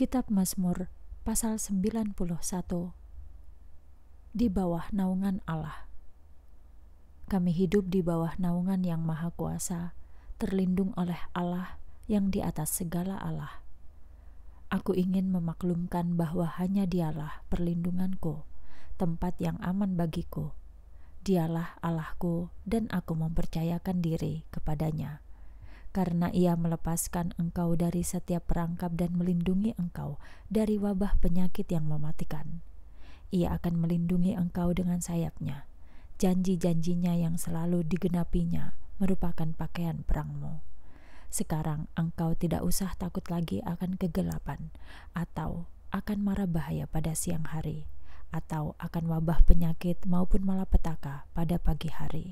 Kitab Mazmur pasal 91 Di bawah naungan Allah Kami hidup di bawah naungan yang maha kuasa, terlindung oleh Allah yang di atas segala Allah. Aku ingin memaklumkan bahwa hanya dialah perlindunganku, tempat yang aman bagiku. Dialah Allahku dan aku mempercayakan diri kepadanya karena ia melepaskan engkau dari setiap perangkap dan melindungi engkau dari wabah penyakit yang mematikan. Ia akan melindungi engkau dengan sayapnya. Janji-janjinya yang selalu digenapinya merupakan pakaian perangmu. Sekarang engkau tidak usah takut lagi akan kegelapan, atau akan marah bahaya pada siang hari, atau akan wabah penyakit maupun malapetaka pada pagi hari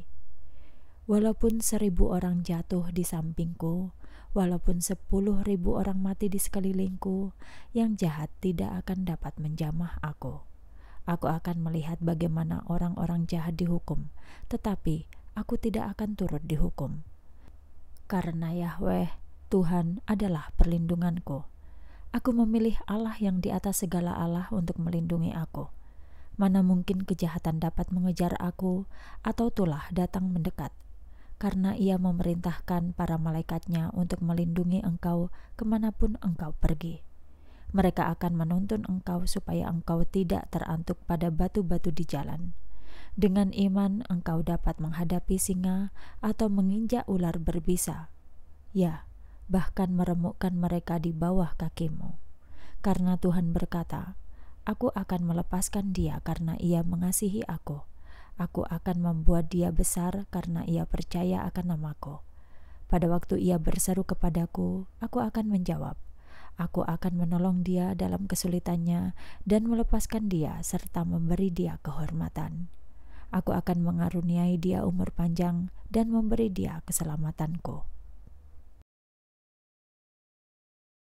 Walaupun seribu orang jatuh di sampingku, walaupun sepuluh ribu orang mati di sekelilingku, yang jahat tidak akan dapat menjamah aku. Aku akan melihat bagaimana orang-orang jahat dihukum, tetapi aku tidak akan turut dihukum. Karena Yahweh, Tuhan adalah perlindunganku. Aku memilih Allah yang di atas segala Allah untuk melindungi aku. Mana mungkin kejahatan dapat mengejar aku, atau tulah datang mendekat karena ia memerintahkan para malaikatnya untuk melindungi engkau kemanapun engkau pergi. Mereka akan menuntun engkau supaya engkau tidak terantuk pada batu-batu di jalan. Dengan iman, engkau dapat menghadapi singa atau menginjak ular berbisa. Ya, bahkan meremukkan mereka di bawah kakimu. Karena Tuhan berkata, Aku akan melepaskan dia karena ia mengasihi aku Aku akan membuat dia besar karena ia percaya akan namaku. Pada waktu ia berseru kepadaku, aku akan menjawab. Aku akan menolong dia dalam kesulitannya dan melepaskan dia serta memberi dia kehormatan. Aku akan mengaruniai dia umur panjang dan memberi dia keselamatanku.